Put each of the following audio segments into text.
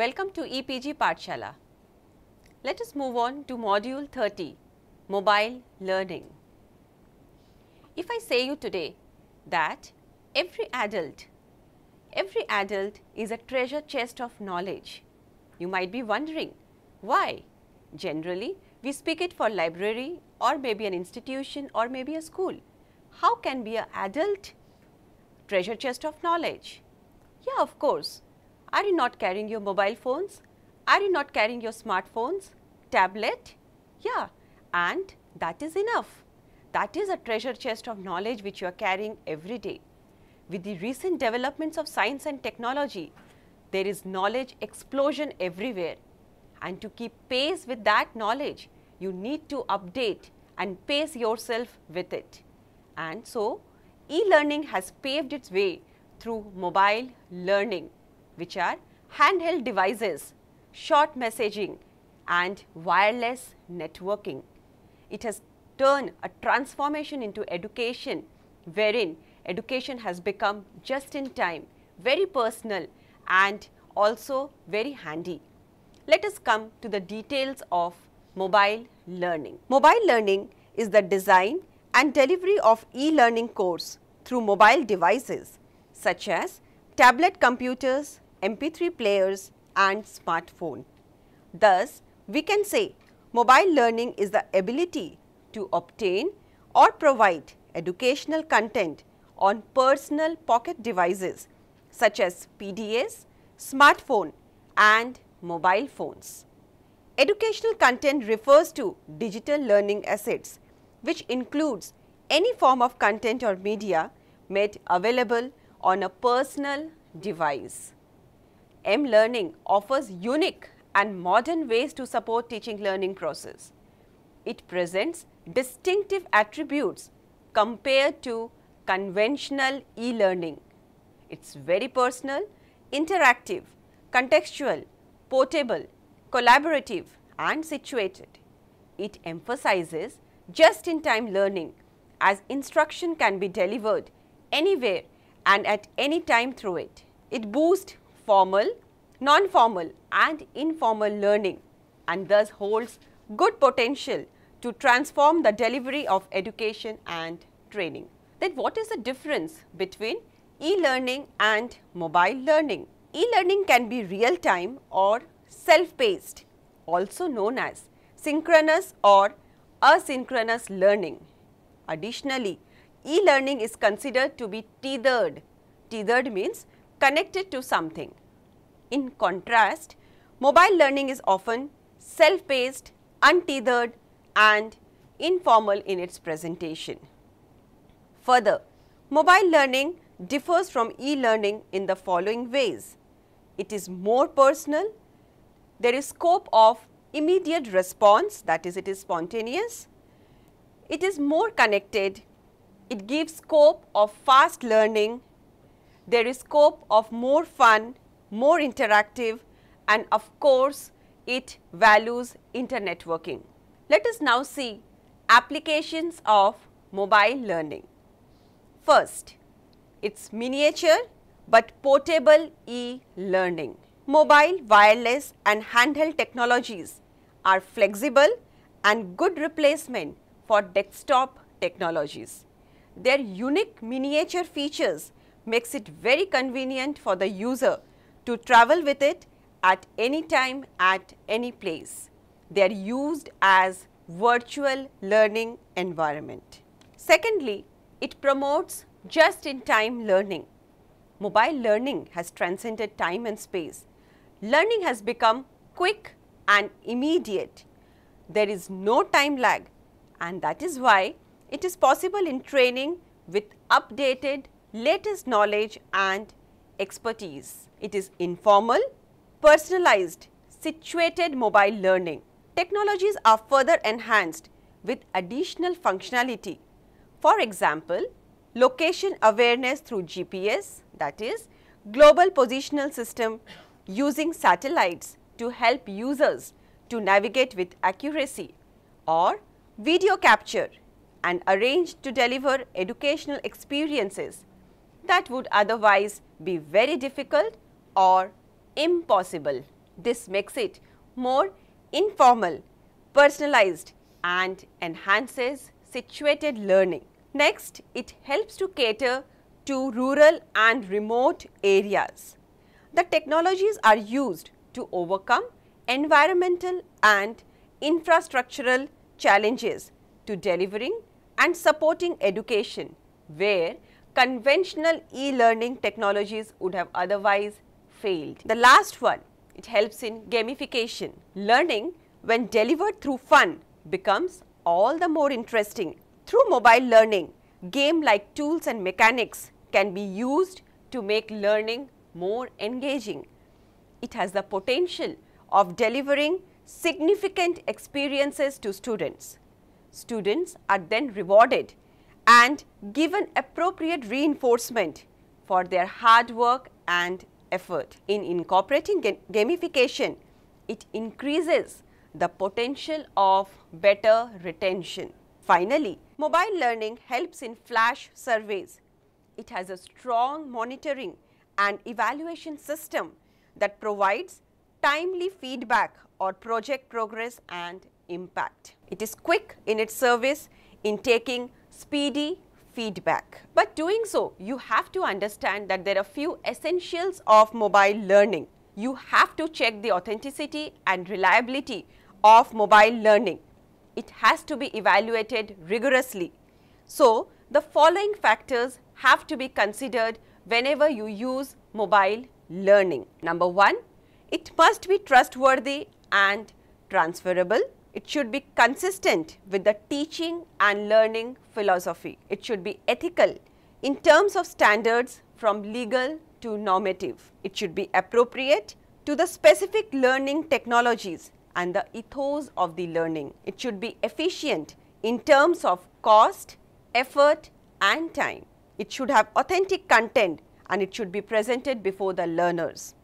Welcome to EPG Partshala. Let us move on to module 30, mobile learning. If I say you today that every adult, every adult is a treasure chest of knowledge, you might be wondering why? Generally, we speak it for library or maybe an institution or maybe a school. How can be an adult treasure chest of knowledge? Yeah, of course, are you not carrying your mobile phones? Are you not carrying your smartphones? Tablet? Yeah, and that is enough. That is a treasure chest of knowledge which you are carrying every day. With the recent developments of science and technology, there is knowledge explosion everywhere. And to keep pace with that knowledge, you need to update and pace yourself with it. And so, e-learning has paved its way through mobile learning which are handheld devices, short messaging and wireless networking. It has turned a transformation into education wherein education has become just in time, very personal and also very handy. Let us come to the details of mobile learning. Mobile learning is the design and delivery of e-learning course through mobile devices such as tablet computers, MP3 players and smartphone. Thus, we can say mobile learning is the ability to obtain or provide educational content on personal pocket devices such as PDAs, smartphone and mobile phones. Educational content refers to digital learning assets which includes any form of content or media made available on a personal device. M Learning offers unique and modern ways to support teaching learning process. It presents distinctive attributes compared to conventional e-learning. It's very personal, interactive, contextual, portable, collaborative and situated. It emphasizes just-in-time learning as instruction can be delivered anywhere and at any time through it. It boosts formal, non-formal and informal learning and thus holds good potential to transform the delivery of education and training. Then what is the difference between e-learning and mobile learning? E-learning can be real-time or self-paced, also known as synchronous or asynchronous learning. Additionally, e-learning is considered to be tethered. Tethered means connected to something. In contrast, mobile learning is often self-paced, untethered and informal in its presentation. Further, mobile learning differs from e-learning in the following ways. It is more personal, there is scope of immediate response that is it is spontaneous, it is more connected, it gives scope of fast learning there is scope of more fun, more interactive and of course, it values working. Let us now see applications of mobile learning. First, it's miniature but portable e-learning. Mobile, wireless and handheld technologies are flexible and good replacement for desktop technologies. Their unique miniature features makes it very convenient for the user to travel with it at any time at any place. They are used as virtual learning environment. Secondly, it promotes just-in-time learning. Mobile learning has transcended time and space. Learning has become quick and immediate. There is no time lag and that is why it is possible in training with updated latest knowledge and expertise. It is informal, personalized, situated mobile learning. Technologies are further enhanced with additional functionality. For example, location awareness through GPS that is global positional system using satellites to help users to navigate with accuracy or video capture and arranged to deliver educational experiences that would otherwise be very difficult or impossible. This makes it more informal, personalized and enhances situated learning. Next, it helps to cater to rural and remote areas. The technologies are used to overcome environmental and infrastructural challenges to delivering and supporting education where conventional e-learning technologies would have otherwise failed. The last one, it helps in gamification. Learning, when delivered through fun, becomes all the more interesting. Through mobile learning, game-like tools and mechanics can be used to make learning more engaging. It has the potential of delivering significant experiences to students. Students are then rewarded and given appropriate reinforcement for their hard work and effort. In incorporating gamification, it increases the potential of better retention. Finally, mobile learning helps in flash surveys. It has a strong monitoring and evaluation system that provides timely feedback or project progress and impact. It is quick in its service in taking speedy feedback. But doing so, you have to understand that there are few essentials of mobile learning. You have to check the authenticity and reliability of mobile learning. It has to be evaluated rigorously. So, the following factors have to be considered whenever you use mobile learning. Number one, it must be trustworthy and transferable. It should be consistent with the teaching and learning philosophy. It should be ethical in terms of standards from legal to normative. It should be appropriate to the specific learning technologies and the ethos of the learning. It should be efficient in terms of cost, effort and time. It should have authentic content and it should be presented before the learners.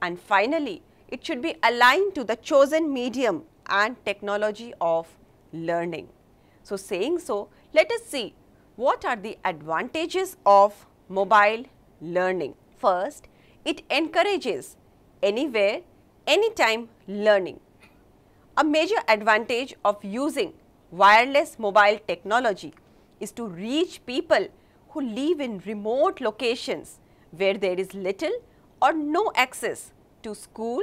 And finally, it should be aligned to the chosen medium and technology of learning. So, saying so, let us see what are the advantages of mobile learning. First, it encourages anywhere, anytime learning. A major advantage of using wireless mobile technology is to reach people who live in remote locations where there is little or no access to school,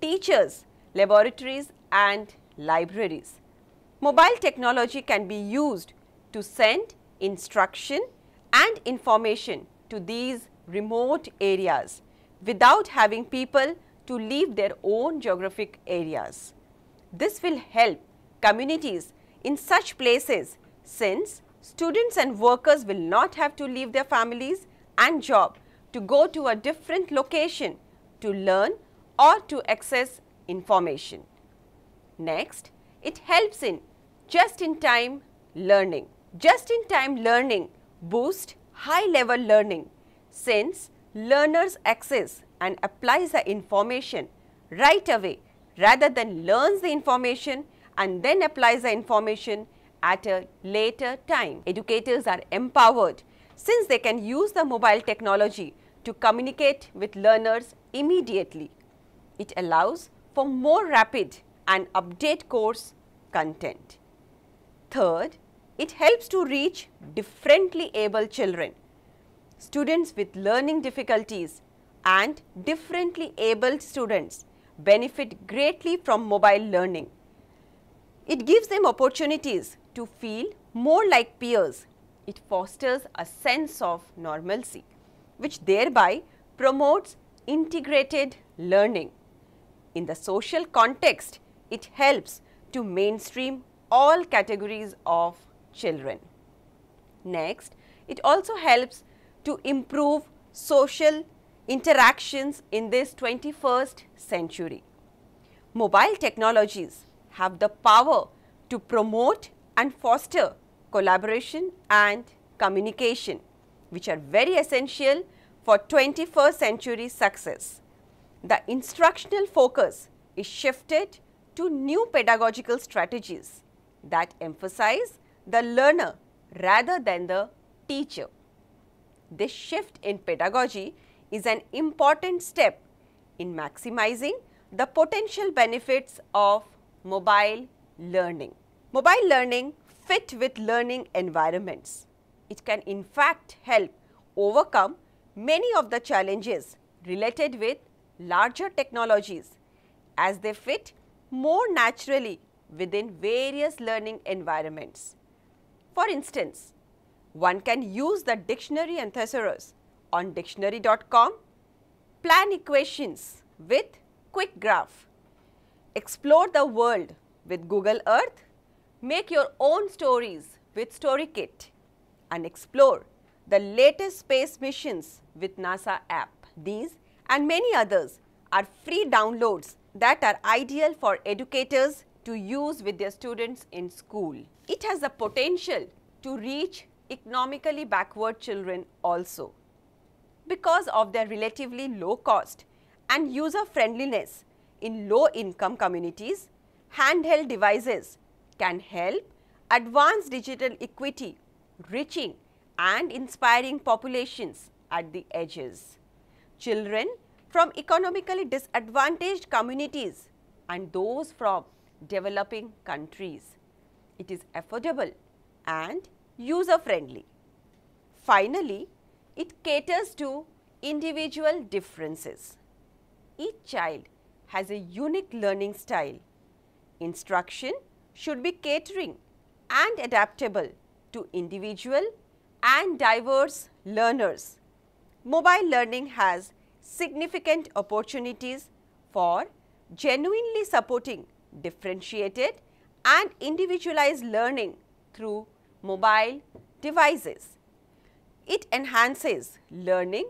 teachers, laboratories and libraries. Mobile technology can be used to send instruction and information to these remote areas without having people to leave their own geographic areas. This will help communities in such places since students and workers will not have to leave their families and job to go to a different location to learn or to access information. Next, it helps in just-in-time learning. Just-in-time learning boosts high-level learning since learners access and applies the information right away rather than learns the information and then applies the information at a later time. Educators are empowered since they can use the mobile technology to communicate with learners immediately. It allows for more rapid and update course content. Third, it helps to reach differently able children, students with learning difficulties and differently able students benefit greatly from mobile learning. It gives them opportunities to feel more like peers. It fosters a sense of normalcy, which thereby promotes integrated learning. In the social context, it helps to mainstream all categories of children. Next, it also helps to improve social interactions in this 21st century. Mobile technologies have the power to promote and foster collaboration and communication which are very essential for 21st century success. The instructional focus is shifted to new pedagogical strategies that emphasize the learner rather than the teacher. This shift in pedagogy is an important step in maximizing the potential benefits of mobile learning. Mobile learning fit with learning environments. It can in fact help overcome many of the challenges related with larger technologies as they fit more naturally within various learning environments. For instance, one can use the dictionary and thesaurus on dictionary.com, plan equations with Quick Graph, explore the world with Google Earth, make your own stories with StoryKit, and explore the latest space missions with NASA app. These and many others are free downloads that are ideal for educators to use with their students in school. It has the potential to reach economically backward children also. Because of their relatively low cost and user friendliness in low income communities, handheld devices can help advance digital equity, reaching and inspiring populations at the edges. Children from economically disadvantaged communities and those from developing countries. It is affordable and user friendly. Finally, it caters to individual differences. Each child has a unique learning style. Instruction should be catering and adaptable to individual and diverse learners. Mobile learning has significant opportunities for genuinely supporting differentiated and individualized learning through mobile devices. It enhances learning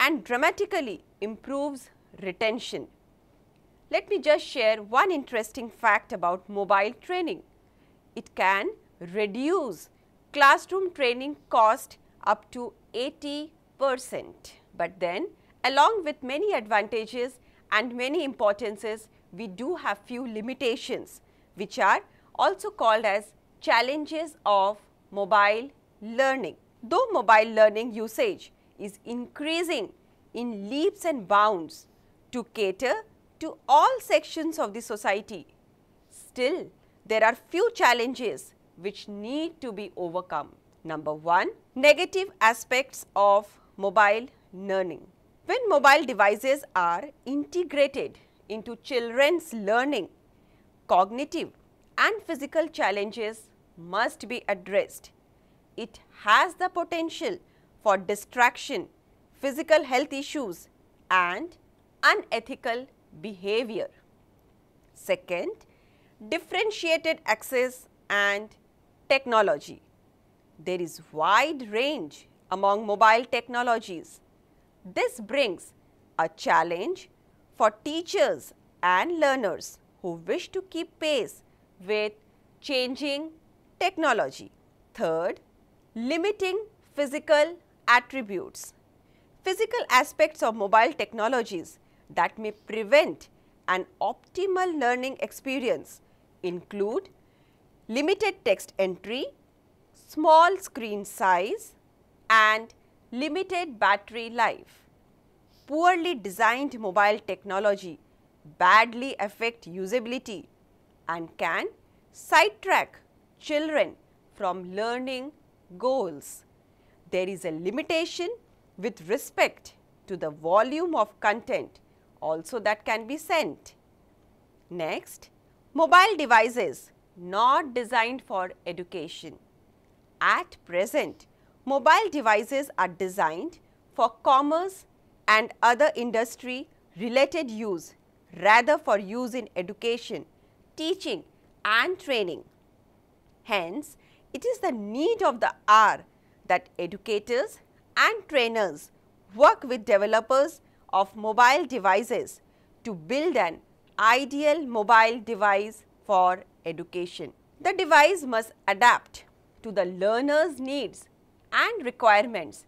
and dramatically improves retention. Let me just share one interesting fact about mobile training. It can reduce classroom training cost up to 80 percent. But then Along with many advantages and many importances, we do have few limitations which are also called as challenges of mobile learning. Though mobile learning usage is increasing in leaps and bounds to cater to all sections of the society, still there are few challenges which need to be overcome. Number 1. Negative aspects of mobile learning. When mobile devices are integrated into children's learning, cognitive and physical challenges must be addressed. It has the potential for distraction, physical health issues and unethical behavior. Second, differentiated access and technology. There is wide range among mobile technologies this brings a challenge for teachers and learners who wish to keep pace with changing technology. Third, limiting physical attributes. Physical aspects of mobile technologies that may prevent an optimal learning experience include limited text entry, small screen size and limited battery life, poorly designed mobile technology badly affect usability and can sidetrack children from learning goals. There is a limitation with respect to the volume of content also that can be sent. Next, mobile devices not designed for education. At present, mobile devices are designed for commerce and other industry related use rather for use in education, teaching and training. Hence, it is the need of the hour that educators and trainers work with developers of mobile devices to build an ideal mobile device for education. The device must adapt to the learner's needs and requirements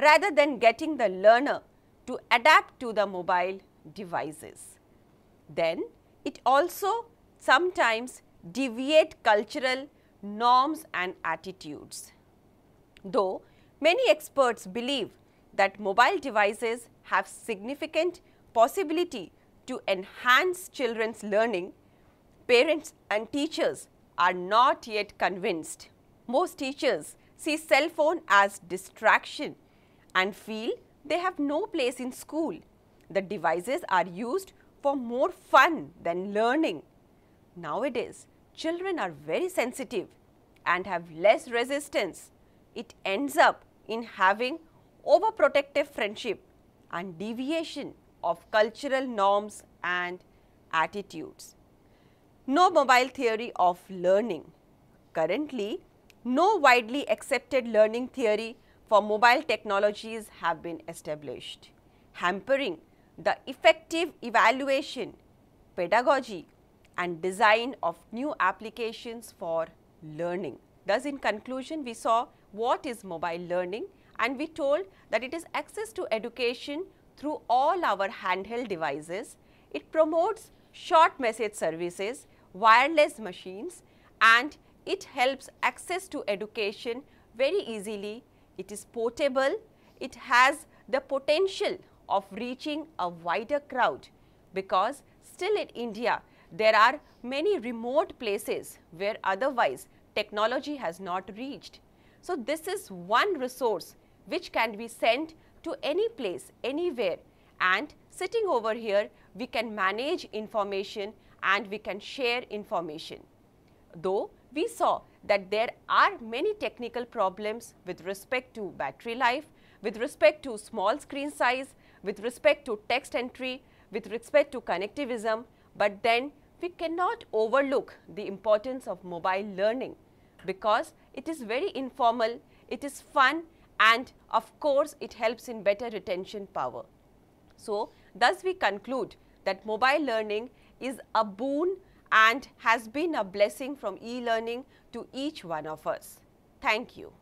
rather than getting the learner to adapt to the mobile devices. Then it also sometimes deviate cultural norms and attitudes. Though many experts believe that mobile devices have significant possibility to enhance children's learning, parents and teachers are not yet convinced. Most teachers see cell phone as distraction and feel they have no place in school. The devices are used for more fun than learning. Nowadays, children are very sensitive and have less resistance. It ends up in having overprotective friendship and deviation of cultural norms and attitudes. No mobile theory of learning. Currently, no widely accepted learning theory for mobile technologies have been established, hampering the effective evaluation, pedagogy and design of new applications for learning. Thus, in conclusion, we saw what is mobile learning and we told that it is access to education through all our handheld devices. It promotes short message services, wireless machines and it helps access to education very easily. It is portable. It has the potential of reaching a wider crowd because still in India, there are many remote places where otherwise technology has not reached. So, this is one resource which can be sent to any place, anywhere and sitting over here, we can manage information and we can share information. Though we saw that there are many technical problems with respect to battery life, with respect to small screen size, with respect to text entry, with respect to connectivism, but then we cannot overlook the importance of mobile learning because it is very informal, it is fun and of course it helps in better retention power. So, thus we conclude that mobile learning is a boon and has been a blessing from e-learning to each one of us. Thank you.